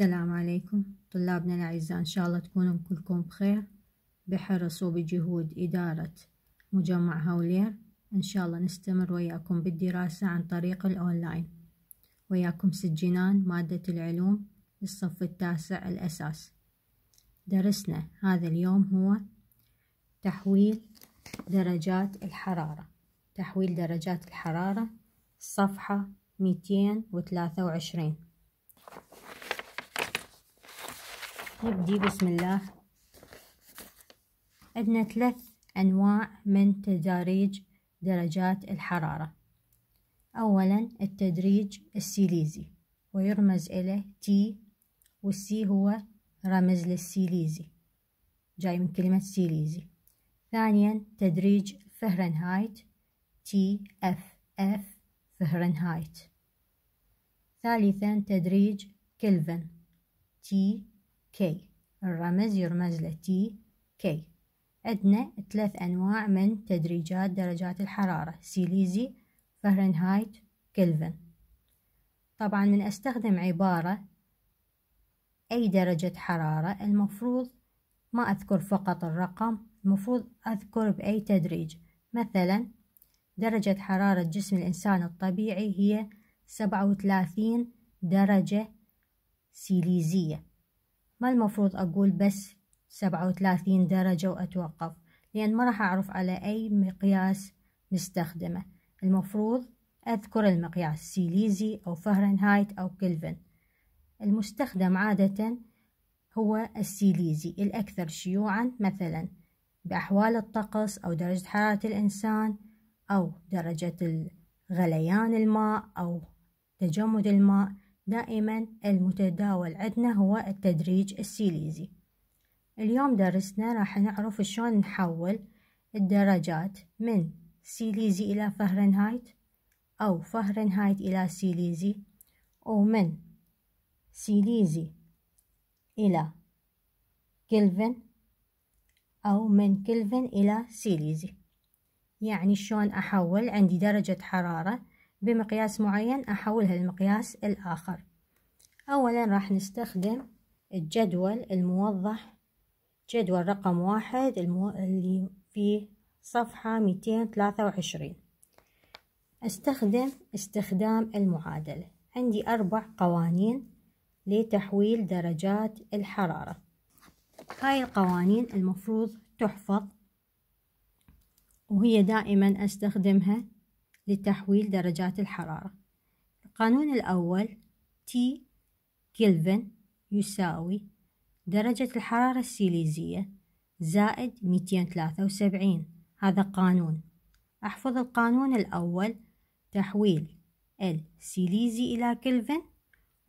السلام عليكم طلابنا الأعزاء إن شاء الله تكونوا كلكم بخير بحرص وبجهود إدارة مجمع هولير إن شاء الله نستمر وياكم بالدراسة عن طريق الأونلاين وياكم سجنان مادة العلوم للصف التاسع الأساس درسنا هذا اليوم هو تحويل درجات الحرارة تحويل درجات الحرارة صفحة ميتين وثلاثة وعشرين نبدي بسم الله عندنا ثلاث أنواع من تداريج درجات الحرارة أولا التدريج السيليزي ويرمز الى تي والسي هو رمز للسيليزي جاي من كلمة سيليزي ثانيا تدريج فهرنهايت تي اف اف فهرنهايت ثالثا تدريج كلفن تي كي الرمز يرمز لتي كي عندنا ثلاث أنواع من تدريجات درجات الحرارة سيليزي فهرنهايت كلفن طبعا من أستخدم عبارة أي درجة حرارة المفروض ما أذكر فقط الرقم المفروض أذكر بأي تدريج مثلا درجة حرارة جسم الإنسان الطبيعي هي سبعة وثلاثين درجة سيليزية ما المفروض أقول بس سبعة وثلاثين درجة وأتوقف لأن ما راح أعرف على أي مقياس نستخدمه المفروض أذكر المقياس سيليزي أو فهرنهايت أو كلفن المستخدم عادة هو السيليزي الأكثر شيوعا مثلا بأحوال الطقس أو درجة حرارة الإنسان أو درجة غليان الماء أو تجمد الماء دائما المتداول عندنا هو التدريج السيليزي اليوم درسنا راح نعرف شلون نحول الدرجات من سيليزي إلى فهرنهايت أو فهرنهايت إلى سيليزي ومن سيليزي إلى كلفن أو من كلفن إلى سيليزي يعني شلون أحول عندي درجة حرارة بمقياس معين أحولها لمقياس الآخر أولا راح نستخدم الجدول الموضح جدول رقم واحد المو... اللي في صفحة ميتين ثلاثة وعشرين استخدم استخدام المعادلة عندي أربع قوانين لتحويل درجات الحرارة هاي القوانين المفروض تحفظ وهي دائما أستخدمها لتحويل درجات الحرارة القانون الأول T كلفن يساوي درجة الحرارة السيليزية زائد 273 هذا قانون احفظ القانون الأول تحويل السيليزي إلى كلفن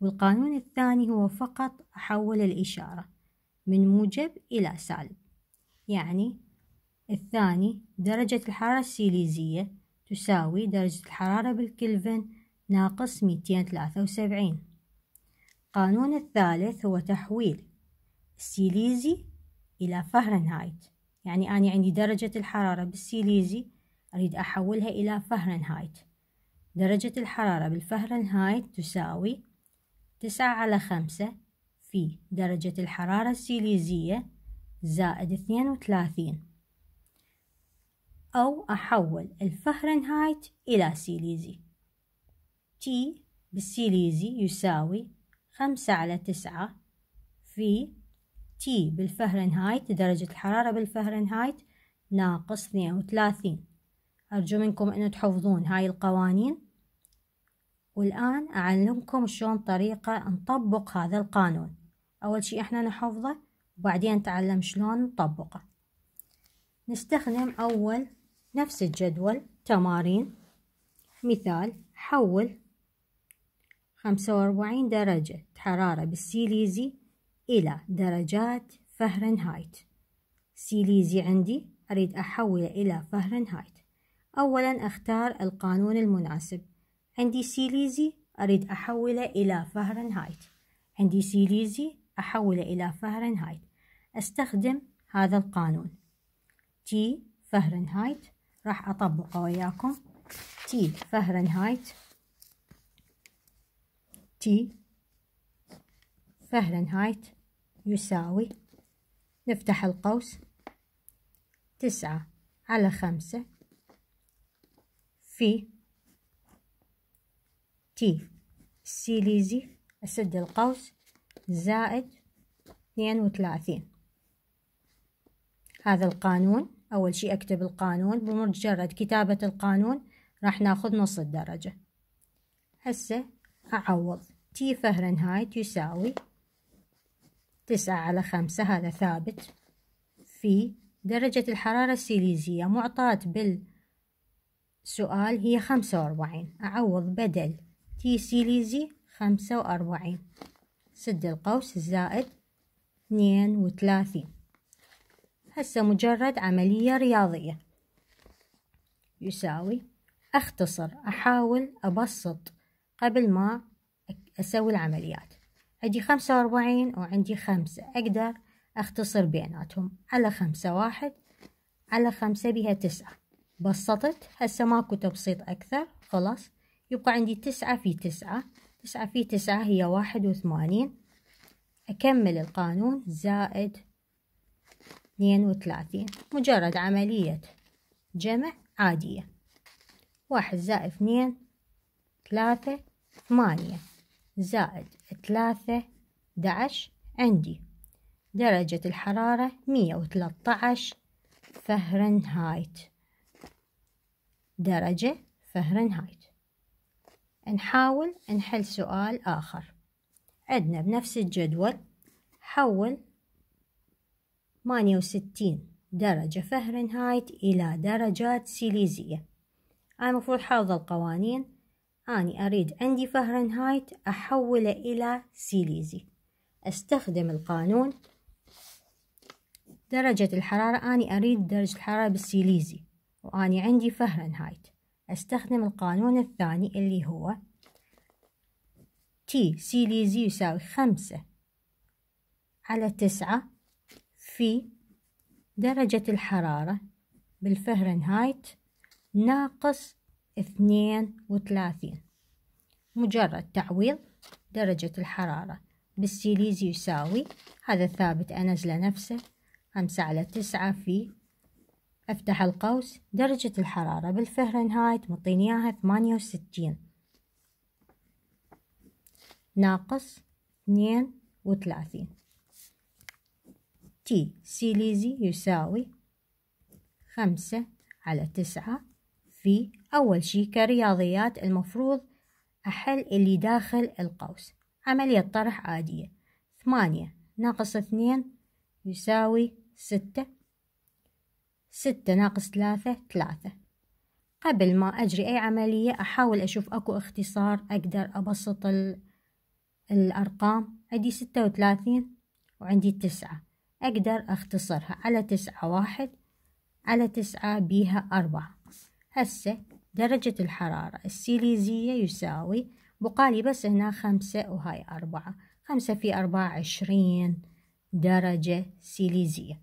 والقانون الثاني هو فقط أحول الإشارة من موجب إلى سالب يعني الثاني درجة الحرارة السيليزية تساوي درجة الحرارة بالكلفن ناقص 273 قانون الثالث هو تحويل السيليزي إلى فهرنهايت يعني أنا عندي درجة الحرارة بالسيليزي أريد أحولها إلى فهرنهايت درجة الحرارة بالفهرنهايت تساوي تسعة على خمسة في درجة الحرارة السيليزية زائد اثنين وثلاثين أو أحول الفهرنهايت إلى سيليزي T بالسيليزي يساوي خمسة على تسعة في T بالفهرنهايت درجة الحرارة بالفهرنهايت ناقص اثنين وثلاثين أرجو منكم أن تحفظون هاي القوانين والآن أعلمكم شلون طريقة نطبق هذا القانون أول شي إحنا نحفظه وبعدين نتعلم شلون نطبقه نستخدم أول نفس الجدول تمارين مثال حول خمسة وأربعين درجة حرارة بالسيليزي إلى درجات فهرنهايت سيليزي عندي أريد أحوله إلى فهرنهايت أولا أختار القانون المناسب عندي سيليزي أريد أحوله إلى فهرنهايت عندي سيليزي أحوله إلى فهرنهايت أستخدم هذا القانون تي فهرنهايت راح أطبقه وياكم تي فهرنهايت تي فهرنهايت يساوي نفتح القوس تسعة على خمسة في تي سيليزي أسد القوس زائد اثنين وثلاثين هذا القانون أول شي أكتب القانون بمجرد كتابة القانون راح ناخذ نص الدرجة هسه أعوض تي فهرنهايت يساوي تسعة على خمسة هذا ثابت في درجة الحرارة السيليزية معطاة بالسؤال هي خمسة وأربعين أعوض بدل تي سيليزي خمسة وأربعين سد القوس زائد اثنين وثلاثين هسه مجرد عملية رياضية يساوي أختصر أحاول أبسط قبل ما أسوي العمليات عندي خمسة وأربعين وعندي خمسة أقدر أختصر بيناتهم على خمسة واحد على خمسة بها تسعة بسطت هسه ماكو تبسيط أكثر خلاص يبقى عندي تسعة في تسعة تسعة في تسعة هي واحد وثمانين أكمل القانون زائد وثلاثين مجرد عملية جمع عادية واحد زائد اثنين ثلاثة ثمانية زائد ثلاثة دعش عندي درجة الحرارة مية وثلاثة فهرنهايت درجة فهرنهايت نحاول نحل سؤال آخر عندنا بنفس الجدول حول 68 درجة فهرنهايت إلى درجات سيليزية أنا المفروض حافظ القوانين أني أريد عندي فهرنهايت أحوله إلى سيليزي أستخدم القانون درجة الحرارة أني أريد درجة الحرارة بالسيليزي وأني عندي فهرنهايت أستخدم القانون الثاني اللي هو تي سيليزي يساوي خمسة على تسعة في درجة الحرارة بالفهرنهايت ناقص اثنين وثلاثين مجرد تعويض درجة الحرارة بالسيليزي يساوي هذا الثابت أنزله نفسه خمسة على تسعة في أفتح القوس درجة الحرارة بالفهرنهايت مطيني إياها ثمانية وستين ناقص اثنين وثلاثين تي سيليزي يساوي خمسة على تسعة في أول شي كرياضيات المفروض أحل اللي داخل القوس عملية طرح عادية ثمانية ناقص اثنين يساوي ستة ستة ناقص ثلاثة ثلاثة قبل ما أجري أي عملية أحاول أشوف أكو اختصار أقدر أبسط الأرقام عندي ستة وثلاثين وعندي تسعة أقدر أختصرها على تسعة واحد على تسعة بيها أربعة هسه درجة الحرارة السيليزية يساوي بقالي بس هنا خمسة وهاي أربعة خمسة في أربعة عشرين درجة سيليزية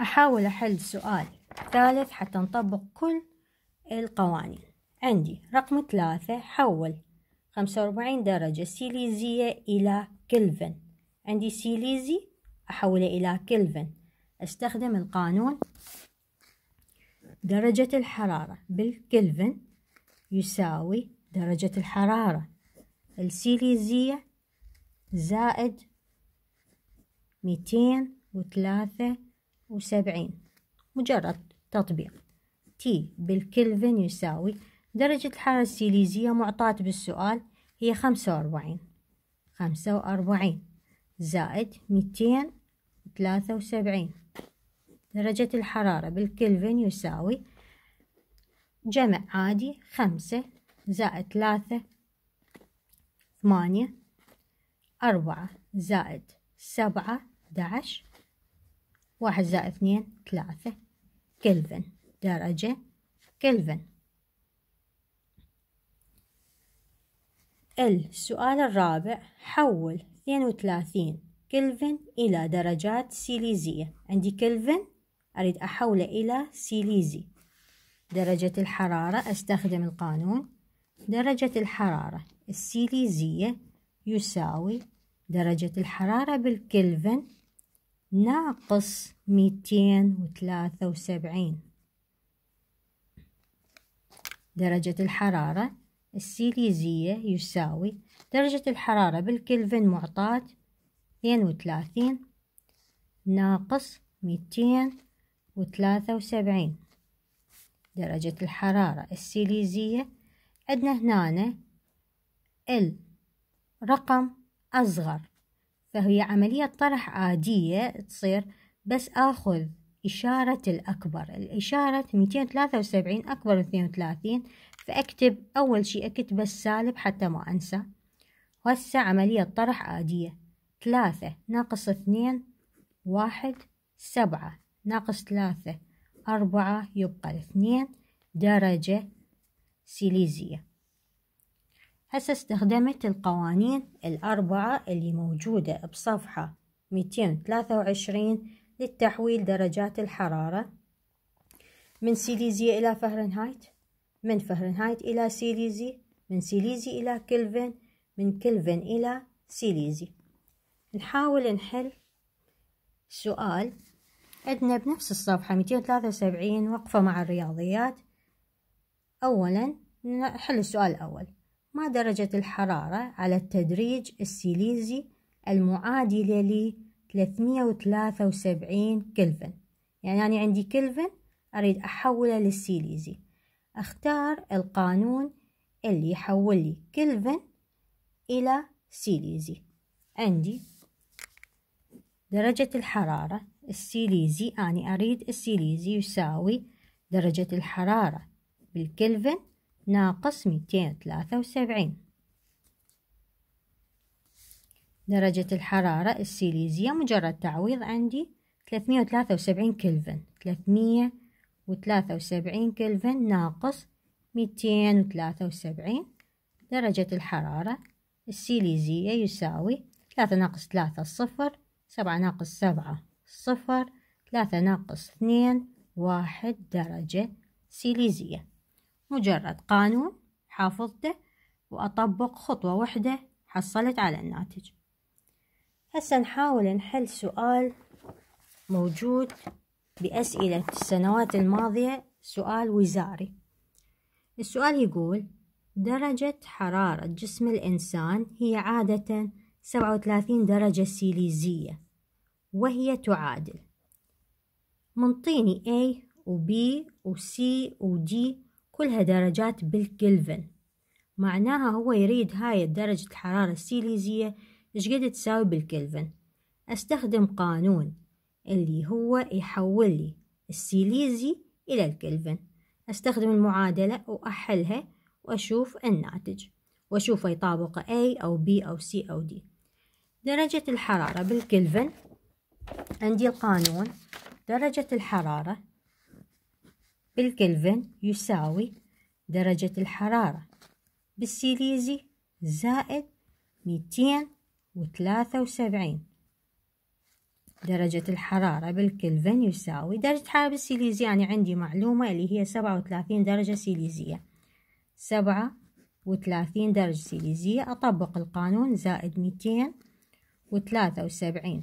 أحاول أحل سؤال ثالث حتى نطبق كل القوانين عندي رقم ثلاثة حول خمسة وأربعين درجة سيليزية إلى كلفن عندي سيليزي أحوله إلى كلفن أستخدم القانون درجة الحرارة بالكلفن يساوي درجة الحرارة السيليزية زائد ميتين وثلاثة وسبعين مجرد تطبيق تي بالكلفن يساوي درجة الحرارة السيليزية معطاة بالسؤال هي خمسة وأربعين خمسة وأربعين زائد ميتين ثلاثة وسبعين درجة الحرارة بالكلفن يساوي جمع عادي خمسة زائد ثلاثة ثمانية أربعة زائد سبعة دعش واحد زائد اثنين ثلاثة كلفن درجة كلفن السؤال الرابع حول 32 كلفن إلى درجات سيليزية عندي كلفن أريد أحوله إلى سيليزي درجة الحرارة أستخدم القانون درجة الحرارة السيليزية يساوي درجة الحرارة بالكلفن ناقص ميتين وثلاثة وسبعين درجة الحرارة السيليزية يساوي درجة الحرارة بالكلفن معطاة اثنين وثلاثين ناقص ميتين وثلاثة وسبعين درجة الحرارة السيليزية عندنا هنا الرقم أصغر فهي عملية طرح عادية تصير بس آخذ إشارة الأكبر الإشارة 273 أكبر من 32 فأكتب أول شي أكتب السالب حتى ما أنسى وهسه عملية طرح عادية ثلاثة ناقص اثنين واحد سبعة ناقص ثلاثة أربعة يبقى اثنين درجة سيليزية هسه استخدمت القوانين الأربعة اللي موجودة بصفحة 223 للتحويل درجات الحرارة من سيليزية إلى فهرنهايت من فهرنهايت إلى سيليزي من سيليزي إلى كلفن من كلفن إلى سيليزي نحاول نحل سؤال عندنا بنفس الصفحة 273 وقفة مع الرياضيات أولا نحل السؤال الأول ما درجة الحرارة على التدريج السيليزي المعادلة ل 373 كلفن يعني أنا عندي كلفن أريد أحوله للسيليزي أختار القانون اللي يحول لي كلفن إلى سيليزي عندي درجة الحرارة السيليزي أنا أريد السيليزي يساوي درجة الحرارة بالكلفن ناقص ميتين وثلاثة وسبعين درجة الحرارة السيليزية مجرد تعويض عندي ثلاثمية وثلاثة وسبعين كلفن ثلاثمية وثلاثة وسبعين كلفن ناقص ميتين وثلاثة وسبعين درجة الحرارة السيليزية يساوي ثلاثة ناقص ثلاثة صفر سبعة ناقص سبعة صفر ثلاثة ناقص اثنين واحد درجة سيليزية مجرد قانون حافظته وأطبق خطوة واحدة حصلت على الناتج هسه نحاول نحل سؤال موجود بأسئلة السنوات الماضية سؤال وزاري السؤال يقول درجة حرارة جسم الإنسان هي عادة 37 درجة سيليزية وهي تعادل منطيني A و B و C و D كلها درجات بالكلفن معناها هو يريد هاي درجة الحرارة السيليزية ايش قد تساوي بالكلفن استخدم قانون اللي هو يحول لي السيليزي إلى الكلفن أستخدم المعادلة وأحلها وأشوف الناتج وأشوفه يطابق A أو B أو C أو D درجة الحرارة بالكلفن عندي القانون درجة الحرارة بالكلفن يساوي درجة الحرارة بالسيليزي زائد ميتين وثلاثة وسبعين درجة الحرارة بالكلفن يساوي درجة الحرارة بالسيليزية يعني عندي معلومة اللي هي سبعة وثلاثين درجة سيليزية سبعة وثلاثين درجة سيليزية أطبق القانون زائد ميتين وثلاثة وسبعين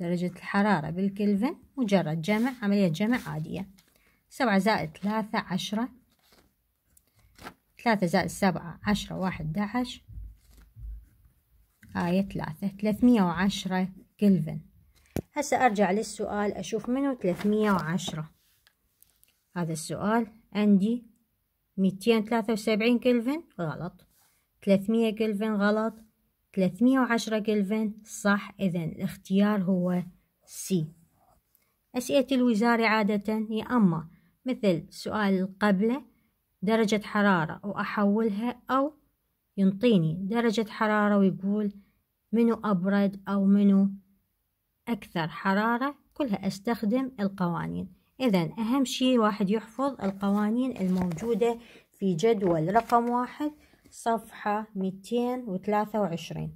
درجة الحرارة بالكلفن مجرد جمع عملية جمع عادية سبعة زائد ثلاثة عشرة ثلاثة زائد سبعة عشرة واحد عشر آية ثلاثة ثلاثمية وعشرة كلفن هسه ارجع للسؤال اشوف منو 310 هذا السؤال عندي 273 كلفن غلط 300 كلفن غلط 310 كلفن صح اذا الاختيار هو سي اسئله الوزاره عاده يا اما مثل سؤال القبله درجه حراره واحولها او ينطيني درجه حراره ويقول منو ابرد او منو أكثر حرارة كلها أستخدم القوانين إذا أهم شيء واحد يحفظ القوانين الموجودة في جدول رقم واحد صفحة 223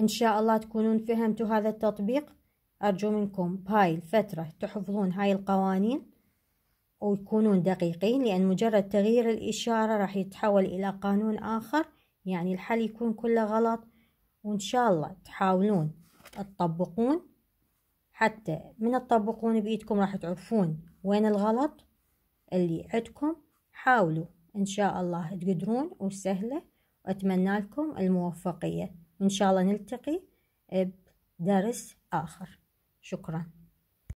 إن شاء الله تكونون فهمتوا هذا التطبيق أرجو منكم بهاي الفترة تحفظون هاي القوانين ويكونون دقيقين لأن مجرد تغيير الإشارة راح يتحول إلى قانون آخر يعني الحل يكون كله غلط وإن شاء الله تحاولون تطبقون حتى من تطبقون بإيدكم راح تعرفون وين الغلط اللي عندكم حاولوا إن شاء الله تقدرون وسهلة وأتمنى لكم الموفقية إن شاء الله نلتقي بدرس آخر شكراً